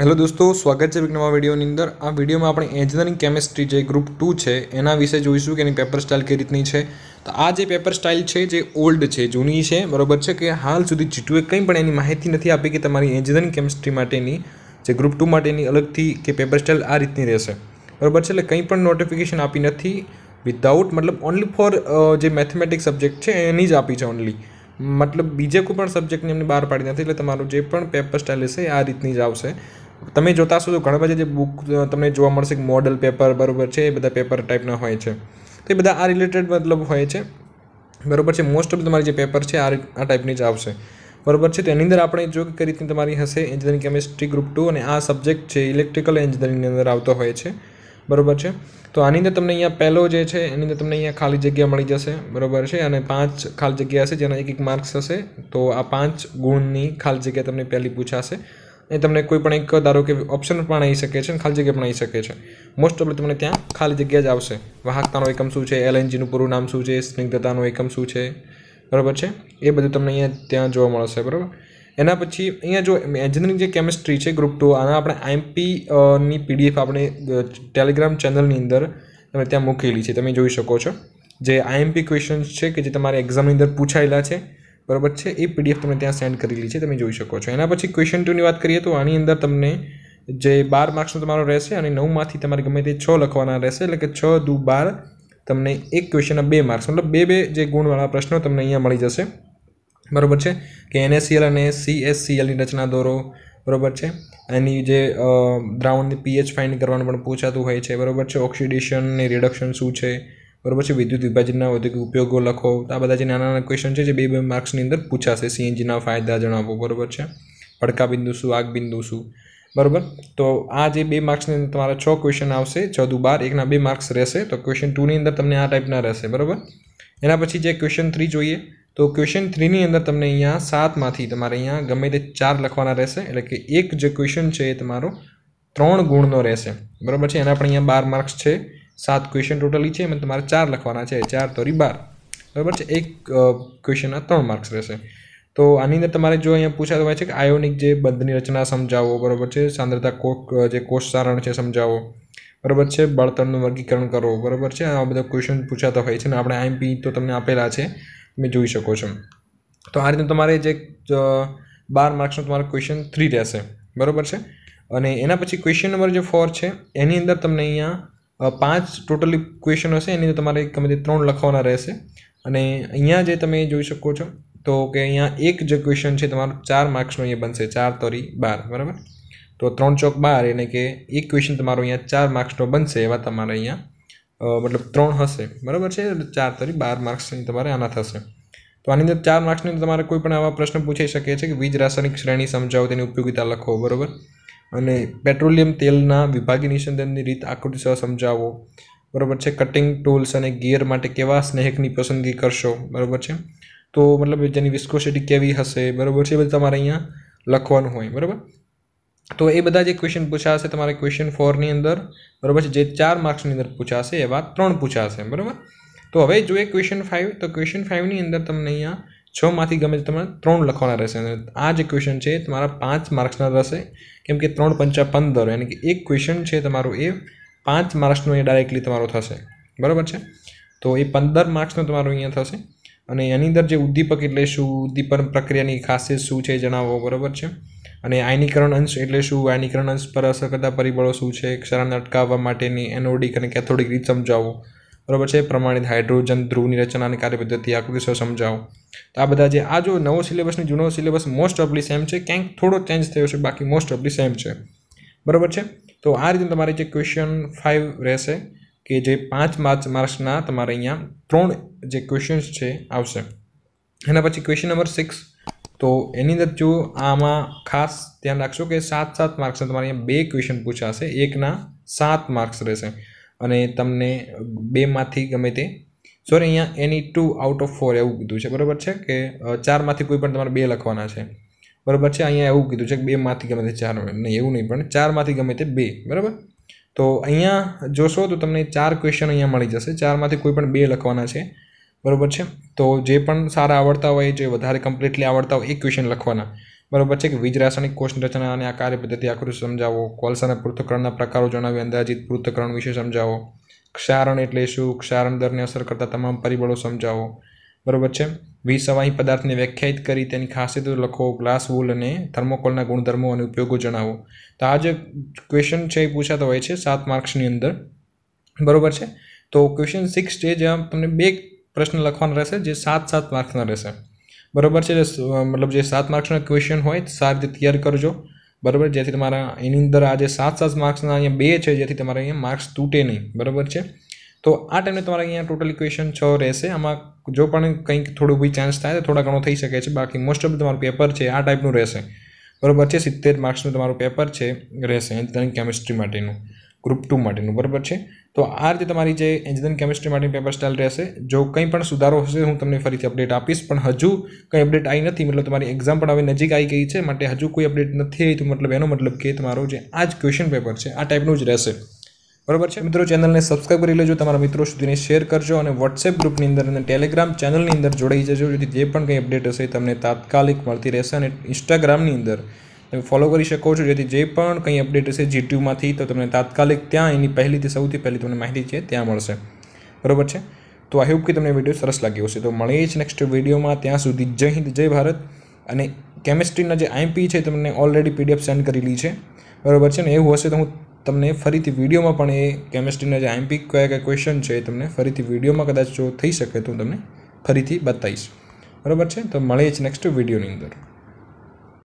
hello દોસ્તો સ્વાગત છે એક નવા વિડીયોની અંદર આ વિડીયોમાં આપણે એન્જિનિયરિંગ કેમેસ્ટ્રી જે ગ્રુપ ટુ છે એના વિશે જોઈશું કે એની પેપર સ્ટાઇલ કઈ રીતની છે તો આ જે પેપર સ્ટાઇલ છે જે ઓલ્ડ છે જૂની છે બરાબર છે કે હાલ સુધી જીટુએ કંઈ પણ એની માહિતી નથી આપી કે તમારી એન્જિનિયરિંગ કેમિસ્ટ્રી માટેની જે ગ્રુપ ટુ માટેની અલગથી કે પેપર સ્ટાઇલ આ રીતની રહેશે બરાબર છે એટલે કંઈ પણ નોટિફિકેશન આપી નથી વિધાઉટ મતલબ ઓનલી ફોર જે મેથેમેટિક્સ સબ્જેક્ટ છે એની જ આપી છે ઓનલી મતલબ બીજે કોઈ પણ સબ્જેક્ટની એમને બહાર પાડી નથી એટલે તમારું જે પણ પેપર સ્ટાઇલ હશે આ રીતની જ આવશે તમે જોતા હશો તો ઘણા બધા જે બુક તમને જોવા મળશે કે મોડલ પેપર બરાબર છે એ બધા પેપર ટાઈપના હોય છે તો એ બધા આ રિલેટેડ મતલબ હોય છે બરાબર છે મોસ્ટ ઓફ તમારી જે પેપર છે આ આ ટાઈપની જ આવશે બરાબર છે તેની અંદર આપણે જો કઈ રીતની તમારી હશે એન્જિનિયરિંગ કેમિસ્ટ્રી ગ્રુપ ટુ અને આ સબ્જેક્ટ છે ઇલેક્ટ્રિકલ એન્જિનિયરિંગની અંદર આવતો હોય છે બરાબર છે તો આની અંદર તમને અહીંયા પહેલો જે છે એની અંદર તમને અહીંયા ખાલી જગ્યા મળી જશે બરાબર છે અને પાંચ ખાલી જગ્યા હશે જેના એક એક માર્ક્સ હશે તો આ પાંચ ગુણની ખાલી જગ્યા તમને પહેલી પૂછાશે એ તમને કોઈ પણ એક ધારો કે ઓપ્શન પણ આવી શકે છે ખાલી જગ્યા પણ આવી શકે છે મોસ્ટ ઓફલી તમને ત્યાં ખાલી જગ્યા જ આવશે વાહકતાનો એકમ શું છે એલએનજીનું પૂરું નામ શું છે સ્નિગ્ધતાનું એકમ શું છે બરાબર છે એ બધું તમને અહીંયા ત્યાં જોવા મળશે બરાબર એના પછી અહીંયા જો એન્જિનિયરિંગ જે કેમિસ્ટ્રી છે ગ્રુપ ટુ આના આપણે આઈએમપી પીડીએફ આપણે ટેલિગ્રામ ચેનલની અંદર તમે ત્યાં મૂકેલી છે તમે જોઈ શકો છો જે આઈએમપી ક્વેશ્ચન્સ છે કે જે તમારે એક્ઝામની અંદર પૂછાયેલા છે બરાબર છે એ પીડીએફ તમે ત્યાં સેન્ડ કરેલી છે તમે જોઈ શકો છો એના પછી ક્વેશ્ચન ટુની વાત કરીએ તો આની અંદર તમને જે બાર માર્ક્સનો તમારો રહેશે અને નવમાંથી તમારે ગમે તે છ લખવાના રહેશે એટલે કે છ દુ બાર તમને એક ક્વેશ્ચનના બે માર્ક્સ મતલબ બે બે જે ગુણવાળા પ્રશ્નો તમને અહીંયા મળી જશે બરાબર છે કે એનએસસીએલ અને સીએસસીએલની રચના દોરો બરાબર છે એની જે દ્રાવણની પીએચ ફાઇન્ડ કરવાનું પણ પૂછાતું હોય છે બરાબર છે ઓક્સિડેશન ને રિડક્શન શું છે બરાબર છે વિદ્યુત વિભાજનના ઔદ્યોગિક ઉપયોગો લખો આ બધા જે નાના નાના ક્વેશ્ચન છે જે બે બે માર્ક્સની અંદર પૂછાશે સીએનજીના ફાયદા જણાવો બરાબર છે ભડકા બિંદુ શું આગ બિંદુ શું બરાબર તો આ જે બે માર્ક્સની અંદર તમારા છ ક્વેશ્ચન આવશે છ બાર એકના બે માર્ક્સ રહેશે તો ક્વેશ્ચન ટુની અંદર તમને આ ટાઈપના રહેશે બરાબર એના પછી જે ક્વેશ્ચન થ્રી જોઈએ તો ક્વેશ્ચન થ્રીની અંદર તમને અહીંયા સાતમાંથી તમારે અહીંયા ગમે તે ચાર લખવાના રહેશે એટલે કે એક જે ક્વેશ્ચન છે એ તમારો ત્રણ ગુણનો રહેશે બરાબર છે એના પણ અહીંયા બાર માર્ક્સ છે સાત ક્વેશ્ચન ટોટલી છે એમાં તમારે ચાર લખવાના છે ચાર તોરી બાર બરાબર છે એક ક્વેશ્ચનના ત્રણ માર્ક્સ રહેશે તો આની અંદર તમારે જો અહીંયા પૂછાતો હોય છે કે આયોનિક જે બંધની રચના સમજાવો બરાબર છે સાંદ્રતા કોક જે કોષ સારણ છે સમજાવો બરાબર છે બળતણનું વર્ગીકરણ કરો બરાબર છે આ બધા ક્વેશ્ચન પૂછાતા હોય છે ને આપણે આઈમપી તો તમને આપેલા છે તમે જોઈ શકો છો તો આ રીતે તમારે જે બાર માર્ક્સનો તમારો ક્વેશ્ચન થ્રી રહેશે બરાબર છે અને એના પછી ક્વેશ્ચન નંબર જે ફોર છે એની અંદર તમને અહીંયા પાંચ ટોટલી ક્વેશ્ચન હશે એની તમારે ગમે તે ત્રણ લખવાના રહેશે અને અહીંયા જે તમે જોઈ શકો છો તો કે અહીંયા એક જે ક્વેશ્ચન છે તમારો ચાર માર્ક્સનો અહીંયા બનશે ચાર તોરી બાર બરાબર તો ત્રણ ચોક બાર એને કે એક ક્વેશ્ચન તમારો અહીંયા ચાર માર્ક્સનો બનશે એવા તમારે અહીંયા મતલબ ત્રણ હશે બરાબર છે ચાર તરી બાર માર્ક્સની તમારે આના થશે તો આની અંદર ચાર માર્ક્સની તમારે કોઈ પણ આવા પ્રશ્ન પૂછી શકે છે કે વીજ રાસાયણિક શ્રેણી સમજાવો તેની ઉપયોગિતા લખો બરાબર અને પેટ્રોલિયમ તેલના વિભાગીય નિસંદનની રીત આકૃતિ સહ સમજાવો બરાબર છે કટિંગ ટૂલ્સ અને ગિયર માટે કેવા સ્નેહકની પસંદગી કરશો બરાબર છે તો મતલબ જેની વિસ્કોસિટી કેવી હશે બરાબર છે એ બધું તમારે અહીંયા લખવાનું હોય બરાબર તો એ બધા જે ક્વેશ્ચન પૂછાશે તમારે ક્વેશ્ચન ફોરની અંદર બરાબર છે જે ચાર માર્ક્સની અંદર પૂછાશે એવા ત્રણ પૂછાશે બરાબર તો હવે જોઈએ ક્વેશ્ચન ફાઇવ તો ક્વેશ્ચન ફાઇવની અંદર તમને અહીંયા છમાંથી ગમે તે તમારે ત્રણ લખવાના રહેશે અને આ જે ક્વેશ્ચન છે તમારા પાંચ માર્ક્સના રહેશે કેમ કે ત્રણ પંચા પંદર એટલે કે એક ક્વેશ્ચન છે તમારું એ પાંચ માર્ક્સનું એ ડાયરેક્ટલી તમારો થશે બરાબર છે તો એ પંદર માર્ક્સનું તમારો અહીંયા થશે અને એની અંદર જે ઉદ્દીપક એટલે શું ઉદ્દીપન પ્રક્રિયાની ખાસિયત શું છે જણાવો બરાબર છે અને આયનીકરણ અંશ એટલે શું આયનીકરણ અંશ પર અસર કરતા પરિબળો શું છે ક્ષરણ અટકાવવા માટેની એનોડિક અને કેથોડિક રીત સમજાવો બરાબર છે પ્રમાણિત હાઇડ્રોજન ધ્રુવની રચના અને કાર્યપદ્ધતિ આકૃતિ સહ સમજાવો તો આ બધા જે આ જો નવો સિલેબસની જૂનો સિલેબસ મોસ્ટ ઓફલી સેમ છે ક્યાંક થોડો ચેન્જ થયો છે બાકી મોસ્ટ ઓફલી સેમ છે બરાબર છે તો આ રીતે તમારે જે ક્વેશ્ચન ફાઇવ રહેશે કે જે પાંચ માર્ચ માર્ક્સના તમારે અહીંયા ત્રણ જે ક્વેશ્ચન્સ છે આવશે એના પછી ક્વેશ્ચન નંબર સિક્સ તો એની અંદર જો આમાં ખાસ ધ્યાન રાખશો કે સાત સાત માર્ક્સના તમારે અહીંયા બે ક્વેશ્ચન પૂછાશે એકના સાત માર્ક્સ રહેશે અને તમને બેમાંથી ગમે તે સોરી અહીંયા એની ટુ આઉટ ઓફ ફોર એવું કીધું છે બરાબર છે કે ચારમાંથી કોઈ પણ તમારે બે લખવાના છે બરાબર છે અહીંયા એવું કીધું છે કે બેમાંથી ગમે તે ચાર નહીં એવું નહીં પણ ચારમાંથી ગમે તે બે બરાબર તો અહીંયા જોશો તો તમને ચાર ક્વેશ્ચન અહીંયા મળી જશે ચારમાંથી કોઈ પણ બે લખવાના છે બરાબર છે તો જે પણ સારા આવડતા હોય જે વધારે કમ્પ્લીટલી આવડતા હોય એ ક્વેશ્ચન લખવાના બરોબર છે કે વીજ રાસાયણિક કોષની રચના અને આ પદ્ધતિ આકૃતિ સમજાવો કોલસાના પૃથ્થકરણના પ્રકારો જણાવી અંદાજિત પૃથ્થકરણ વિશે સમજાવો ક્ષારણ એટલે શું ક્ષારણ દરને અસર કરતા તમામ પરિબળો સમજાવો બરોબર છે વિસવાહી પદાર્થને વ્યાખ્યાયિત કરી તેની ખાસિયતો લખો ગ્લાસ વૂલ અને થર્મોકોલના ગુણધર્મો અને ઉપયોગો જણાવો તો આ જે ક્વેશ્ચન છે એ પૂછાતો હોય છે સાત માર્ક્સની અંદર બરોબર છે તો ક્વેશ્ચન સિક્સ છે જ્યાં તમને બે પ્રશ્ન લખવાના રહેશે જે સાત સાત માર્ક્સના રહેશે બરાબર છે મતલબ જે સાત માર્ક્સનો ક્વેશ્ચન હોય સારી રીતે તૈયાર કરજો બરાબર જેથી તમારા એની અંદર આજે સાત સાત માર્ક્સના અહીંયા બે છે જેથી તમારા અહીંયા માર્ક્સ તૂટે નહીં બરાબર છે તો આ ટાઈમે તમારા અહીંયા ટોટલ ઇક્વેશન છ રહેશે આમાં જો પણ કંઈક થોડું બી ચાન્સ થાય તો થોડા ઘણો થઈ શકે છે બાકી મોસ્ટ ઓફ તમારું પેપર છે આ ટાઈપનું રહેશે બરાબર છે સિત્તેર માર્ક્સનું તમારું પેપર છે રહેશે કેમિસ્ટ્રી માટેનું ગ્રુપ ટુ માટેનું બરાબર છે તો આ રીતે તમારી જે એન્જિનિયરિંગ કેમિસ્ટ્રી માટેની પેપર સ્ટાઇલ રહેશે જો કંઈ પણ સુધારો હશે હું તમને ફરીથી અપડેટ આપીશ પણ હજુ કંઈ અપડેટ આવી નથી મતલબ તમારી એક્ઝામ પણ હવે નજીક આવી ગઈ છે માટે હજુ કોઈ અપડેટ નથી આવી તો મતલબ એનો મતલબ કે તમારો જે આ જ ક્વેશ્ચન પેપર છે આ ટાઈપનું જ રહેશે બરાબર છે મિત્રો ચેનલને સબસ્ક્રાઈબ કરી લેજો તમારા મિત્રો સુધીને શેર કરજો અને વોટ્સએપ ગ્રુપની અંદર અને ટેલિગ્રામ ચેનલની અંદર જોડાઈ જજો જેથી જે પણ કંઈ અપડેટ હશે તમને તાત્કાલિક મળતી રહેશે અને ઇન્સ્ટાગ્રામની અંદર ફોલો કરી શકો છો જેથી જે પણ કંઈ અપડેટ હશે જી તો તમને તાત્કાલિક ત્યાં એની પહેલીથી સૌથી પહેલી તમને માહિતી છે ત્યાં મળશે બરોબર છે તો આઈ હોપ કે તમને વિડીયો સરસ લાગ્યો હશે તો મળીએ જ નેક્સ્ટ વિડીયોમાં ત્યાં સુધી જય હિન્દ જય ભારત અને કેમેસ્ટ્રીના જે આઈપી છે તમને ઓલરેડી પીડીએફ સેન્ડ કરેલી છે બરાબર છે ને એવું હશે તો હું તમને ફરીથી વિડીયોમાં પણ એ કેમેસ્ટ્રીના જે આઈપી કયા કયા ક્વેશ્ચન છે એ તમને ફરીથી વિડીયોમાં કદાચ જો થઈ શકે તો હું તમને ફરીથી બતાવીશ બરાબર છે તો મળીએ જ નેક્સ્ટ વિડીયોની અંદર